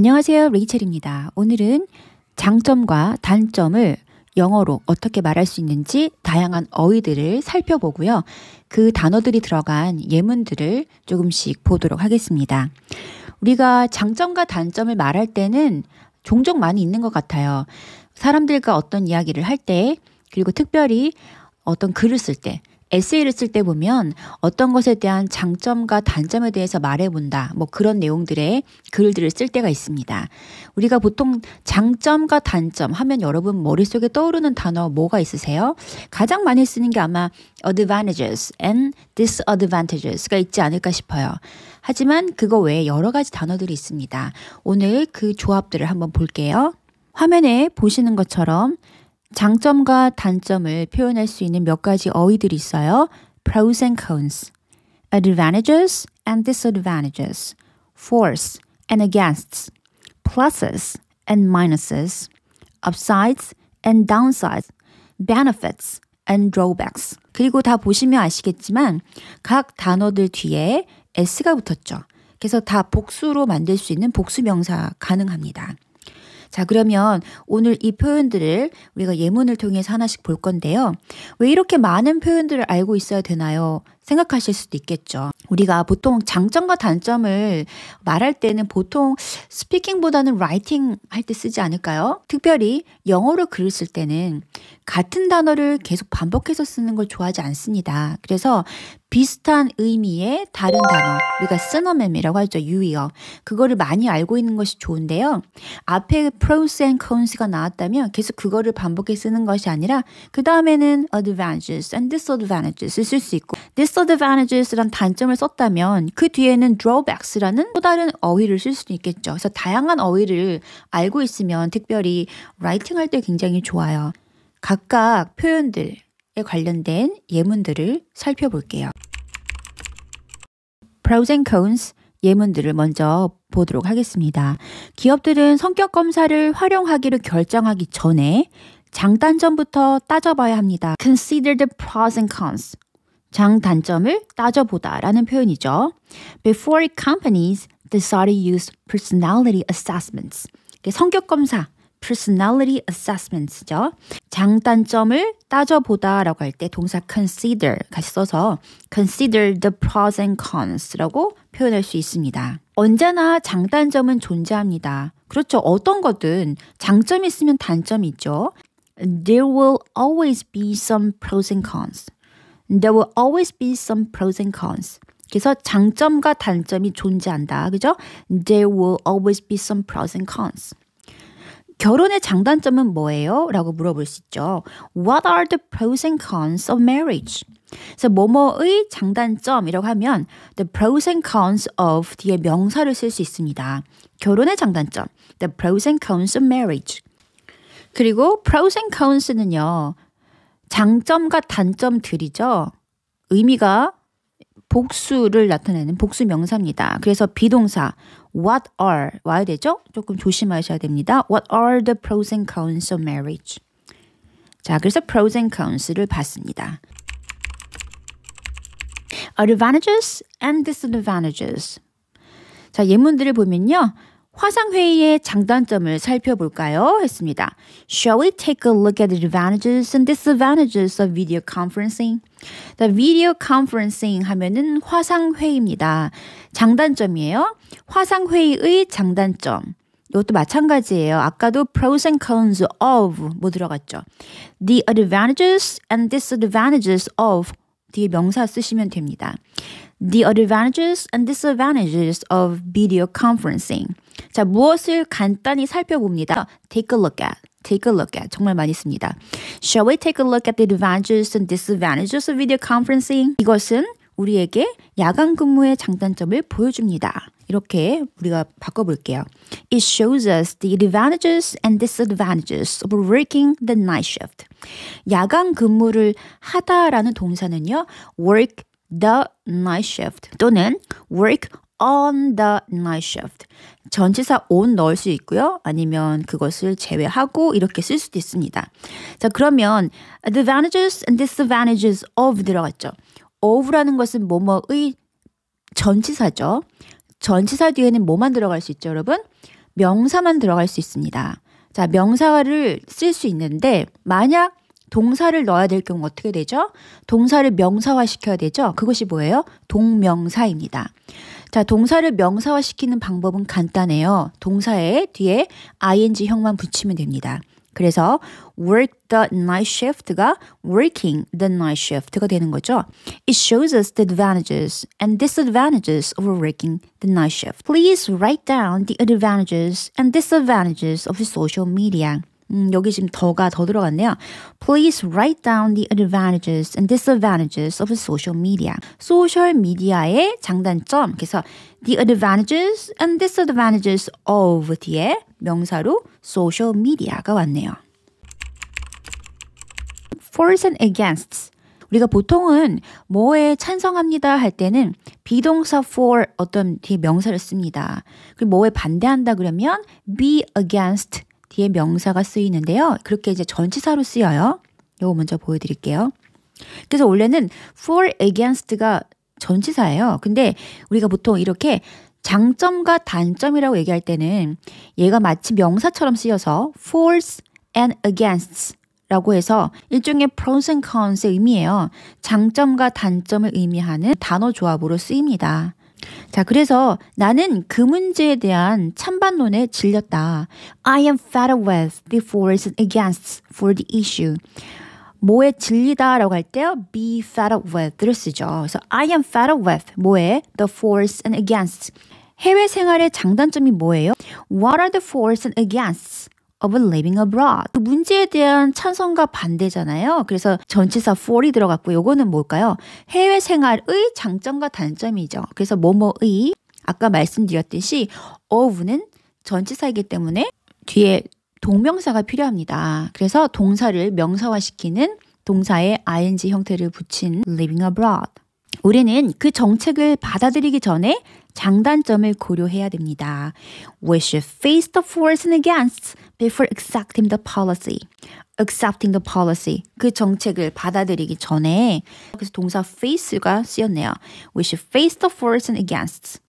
안녕하세요. 레이첼입니다. 오늘은 장점과 단점을 영어로 어떻게 말할 수 있는지 다양한 어휘들을 살펴보고요. 그 단어들이 들어간 예문들을 조금씩 보도록 하겠습니다. 우리가 장점과 단점을 말할 때는 종종 많이 있는 것 같아요. 사람들과 어떤 이야기를 할 때, 그리고 특별히 어떤 글을 쓸 때, 에세이를 쓸 때 보면 어떤 것에 대한 장점과 단점에 대해서 말해본다. 뭐 그런 내용들의 글들을 쓸 때가 있습니다. 우리가 보통 장점과 단점 하면 여러분 머릿속에 떠오르는 단어 뭐가 있으세요? 가장 많이 쓰는 게 아마 advantages and disadvantages가 있지 않을까 싶어요. 하지만 그거 외에 여러 가지 단어들이 있습니다. 오늘 그 조합들을 한번 볼게요. 화면에 보시는 것처럼 장점과 단점을 표현할 수 있는 몇 가지 어휘들이 있어요. pros and cons, advantages and disadvantages, for s and against, pluses and minuses, upsides and downsides, benefits and drawbacks. 그리고 다 보시면 아시겠지만 각 단어들 뒤에 s가 붙었죠. 그래서 다 복수로 만들 수 있는 복수 명사 가능합니다. 자, 그러면 오늘 이 표현들을 우리가 예문을 통해서 하나씩 볼 건데요. 왜 이렇게 많은 표현들을 알고 있어야 되나요? 생각하실 수도 있겠죠. 우리가 보통 장점과 단점을 말할 때는 보통 스피킹보다는 라이팅 할 때 쓰지 않을까요? 특별히 영어로 글을 쓸 때는 같은 단어를 계속 반복해서 쓰는 걸 좋아하지 않습니다. 그래서 비슷한 의미의 다른 단어, 우리가 synonym이라고 하죠, u e 어 그거를 많이 알고 있는 것이 좋은데요. 앞에 pros and cons가 나왔다면 계속 그거를 반복해 쓰는 것이 아니라 그 다음에는 advantages and disadvantages 쓸수 있고 disadvantages란 단점을 썼다면 그 뒤에는 drawbacks라는 또 다른 어휘를 쓸 수도 있겠죠. 그래서 다양한 어휘를 알고 있으면 특별히 라이팅할 때 굉장히 좋아요. 각각 표현들, 관련된 예문들을 살펴볼게요. pros and cons 예문들을 먼저 보도록 하겠습니다. 기업들은 성격 검사를 활용하기를 결정하기 전에 장단점부터 따져봐야 합니다. Consider the pros and cons. 장단점을 따져보다 라는 표현이죠. Before companies decide to use personality assessments. 성격 검사, personality assessments죠. 장단점을 따져보다라고 할 때 동사 consider 같이 써서 consider the pros and cons라고 표현할 수 있습니다. 언제나 장단점은 존재합니다. 그렇죠. 어떤 거든 장점이 있으면 단점이 있죠. There will always be some pros and cons. There will always be some pros and cons. 그래서 장점과 단점이 존재한다. 그죠? There will always be some pros and cons. 결혼의 장단점은 뭐예요? 라고 물어볼 수 있죠. What are the pros and cons of marriage? 그래서 뭐뭐의 장단점이라고 하면 the pros and cons of 뒤에 명사를 쓸 수 있습니다. 결혼의 장단점, the pros and cons of marriage. 그리고 pros and cons는요. 장점과 단점들이죠. 의미가 복수를 나타내는 복수 명사입니다. 그래서 비동사 what are 와야 되죠? 조금 조심하셔야 됩니다. What are the pros and cons of marriage? 자, 그래서 pros and cons를 봤습니다. advantages and disadvantages. 자, 예문들을 보면요. 화상회의의 장단점을 살펴볼까요? 했습니다. Shall we take a look at the advantages and disadvantages of video conferencing? The video conferencing 하면은 화상회의입니다. 장단점이에요. 화상회의의 장단점. 이것도 마찬가지예요. 아까도 pros and cons of 뭐 들어갔죠. The advantages and disadvantages of 뒤에 명사 쓰시면 됩니다. The advantages and disadvantages of video conferencing. 자, 무엇을 간단히 살펴봅니다. Take a look at. Take a look at. 정말 많이 씁니다. Shall we take a look at the advantages and disadvantages of video conferencing? 이것은 우리에게 야간 근무의 장단점을 보여줍니다. 이렇게 우리가 바꿔볼게요. It shows us the advantages and disadvantages of working the night shift. 야간 근무를 하다라는 동사는요, work the night shift 또는 work on the night shift. 전치사 on 넣을 수 있고요. 아니면 그것을 제외하고 이렇게 쓸 수도 있습니다. 자, 그러면 advantages and disadvantages of 들어갔죠. of라는 것은 뭐뭐의 전치사죠. 전치사 뒤에는 뭐만 들어갈 수 있죠, 여러분? 명사만 들어갈 수 있습니다. 자, 명사를 쓸 수 있는데 만약 동사를 넣어야 될 경우 어떻게 되죠? 동사를 명사화 시켜야 되죠? 그것이 뭐예요? 동명사입니다. 자, 동사를 명사화 시키는 방법은 간단해요. 동사에 뒤에 ing형만 붙이면 됩니다. 그래서 work the night shift가 working the night shift가 되는 거죠. It shows us the advantages and disadvantages of working the night shift. Please write down the advantages and disadvantages of social media. 음, 여기 지금 더가 더 들어갔네요. Please write down the advantages and disadvantages of social media. 소셜 미디어의 장단점. 그래서 the advantages and disadvantages of 뒤에 명사로 social media가 왔네요. For and against. 우리가 보통은 뭐에 찬성합니다 할 때는 비동사 for 어떤 뒤에 명사를 씁니다. 그리고 뭐에 반대한다 그러면 be against 뒤에 명사가 쓰이는데요. 그렇게 이제 전치사로 쓰여요. 요거 먼저 보여드릴게요. 그래서 원래는 for against가 전치사예요. 근데 우리가 보통 이렇게 장점과 단점이라고 얘기할 때는 얘가 마치 명사처럼 쓰여서 for's and against 라고 해서 일종의 pros and cons의 의미예요. 장점과 단점을 의미하는 단어 조합으로 쓰입니다. 자, 그래서 나는 그 문제에 대한 찬반론에 질렸다. I am fed up with the f o r c e against for the issue. 뭐에 질리다라고 할 때요, be fed up with를 쓰죠. 그래서 I am fed up with 뭐에 the force and against. 해외 생활의 장단점이 뭐예요? What are the forces and against? of living abroad. 그 문제에 대한 찬성과 반대잖아요. 그래서 전치사 for이 들어갔고 요거는 뭘까요? 해외 생활의 장점과 단점이죠. 그래서 뭐뭐의 아까 말씀드렸듯이 of는 전치사이기 때문에 뒤에 동명사가 필요합니다. 그래서 동사를 명사화시키는 동사에 ing 형태를 붙인 living abroad. 우리는 그 정책을 받아들이기 전에 장단점을 고려해야 됩니다. We should face the force and against before accepting the policy. accepting the policy. 그 정책을 받아들이기 전에 그래서 동사 face가 쓰였네요. We should face the force and against.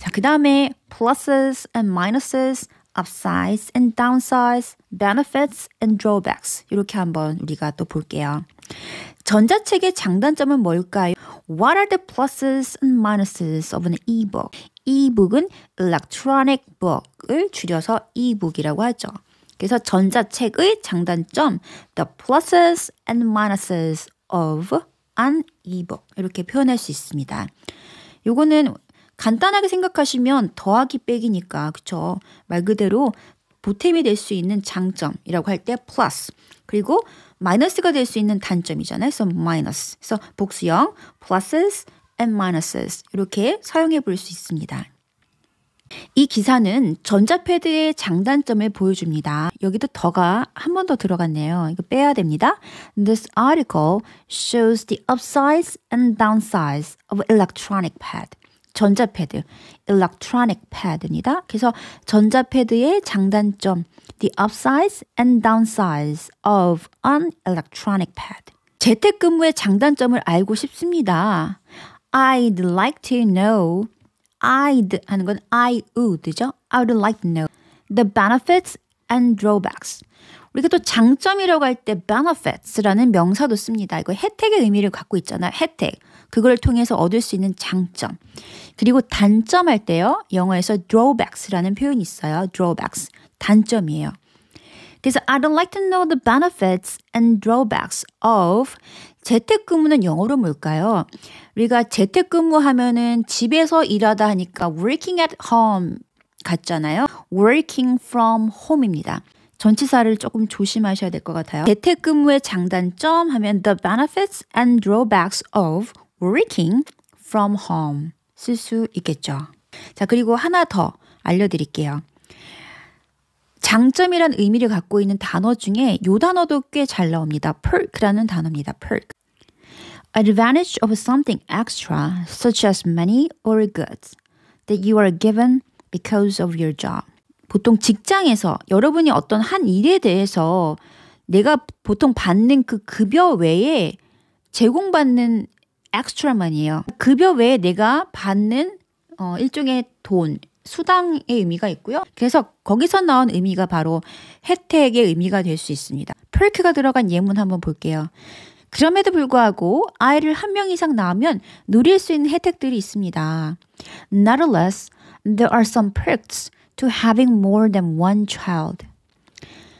자, 그 다음에 pluses and minuses upsides and downsides, benefits and drawbacks 이렇게 한번 우리가 또 볼게요. 전자책의 장단점은 뭘까요? What are the pluses and minuses of an e-book? e-book은 electronic book을 줄여서 e-book이라고 하죠. 그래서 전자책의 장단점, the pluses and minuses of an e-book 이렇게 표현할 수 있습니다. 요거는 간단하게 생각하시면 더하기 빼기니까 그쵸? 말 그대로 보탬이 될 수 있는 장점이라고 할 때 플러스 그리고 마이너스가 될 수 있는 단점이잖아요. 그래서 마이너스. 그래서 복수형 플러스 s e s and m 이렇게 사용해 볼 수 있습니다. 이 기사는 전자패드의 장단점을 보여줍니다. 여기도 더가 한 번 더 들어갔네요. 이거 빼야 됩니다. This article shows the upsides and downsides of electronic pad. 전자패드, electronic pad입니다. 그래서 전자패드의 장단점, the upsides and downsides of an electronic pad. 재택근무의 장단점을 알고 싶습니다. I'd like to know. I'd 하는 건 I would죠. I would like to know the benefits and drawbacks. 우리가 또 장점이라고 할 때 benefits라는 명사도 씁니다. 이거 혜택의 의미를 갖고 있잖아요. 혜택. 그걸 통해서 얻을 수 있는 장점. 그리고 단점 할 때요. 영어에서 drawbacks라는 표현이 있어요. drawbacks. 단점이에요. 그래서 I'd o n t like to know the benefits and drawbacks of 재택근무는 영어로 뭘까요? 우리가 재택근무하면은 집에서 일하다 하니까 working at home 같잖아요. working from home입니다. 전치사를 조금 조심하셔야 될 것 같아요. 재택근무의 장단점 하면 the benefits and drawbacks of working from home 쓸 수 있겠죠. 자, 그리고 하나 더 알려드릴게요. 장점이란 의미를 갖고 있는 단어 중에 요 단어도 꽤 잘 나옵니다. perk라는 단어입니다. perk. advantage of something extra such as money or goods that you are given because of your job. 보통 직장에서 여러분이 어떤 한 일에 대해서 내가 보통 받는 그 급여 외에 제공받는 엑스트라만이에요. 급여 외에 내가 받는 어, 일종의 돈, 수당의 의미가 있고요. 그래서 거기서 나온 의미가 바로 혜택의 의미가 될 수 있습니다. 펄크가 들어간 예문 한번 볼게요. 그럼에도 불구하고 아이를 한 명 이상 낳으면 누릴 수 있는 혜택들이 있습니다. Nonetheless, there are some perks to having more than one child.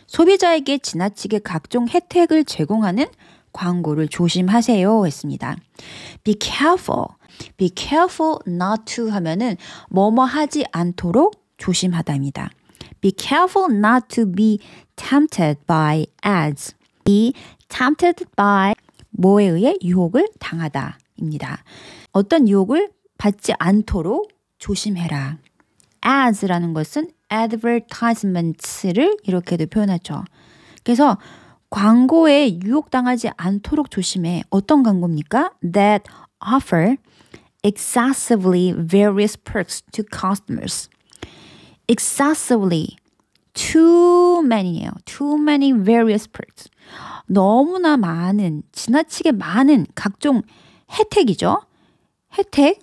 소비자에게 지나치게 각종 혜택을 제공하는 광고를 조심하세요 했습니다. Be careful. Be careful not to 하면은 뭐뭐 하지 않도록 조심하답니다. Be careful not to be tempted by ads. Be tempted by 뭐에 의해 유혹을 당하다입니다. 어떤 유혹을 받지 않도록 조심해라. ads라는 것은 advertisements를 이렇게도 표현하죠. 그래서 광고에 유혹당하지 않도록 조심해. 어떤 광고입니까? That offer excessively various perks to customers. excessively too many예요. too many various perks. 너무나 많은 지나치게 많은 각종 혜택이죠. 혜택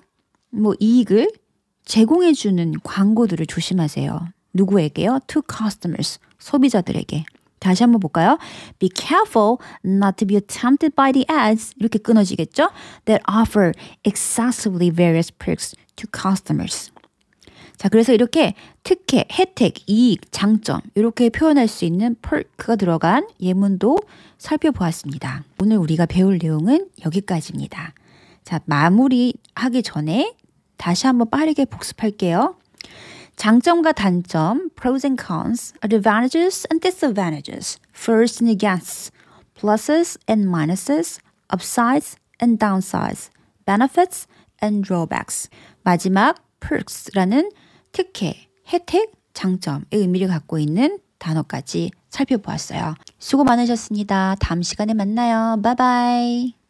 뭐 이익을 제공해주는 광고들을 조심하세요. 누구에게요? To customers, 소비자들에게. 다시 한번 볼까요? Be careful not to be tempted by the ads 이렇게 끊어지겠죠? That offer excessively various perks to customers. 자, 그래서 이렇게 특혜, 혜택, 이익, 장점 이렇게 표현할 수 있는 perk가 들어간 예문도 살펴보았습니다. 오늘 우리가 배울 내용은 여기까지입니다. 자, 마무리하기 전에 다시 한번 빠르게 복습할게요. 장점과 단점, pros and cons, advantages and disadvantages, first and against, pluses and minuses, upsides and downsides, benefits and drawbacks. 마지막 perks라는 특혜, 혜택, 장점의 의미를 갖고 있는 단어까지 살펴보았어요. 수고 많으셨습니다. 다음 시간에 만나요. 바이바이.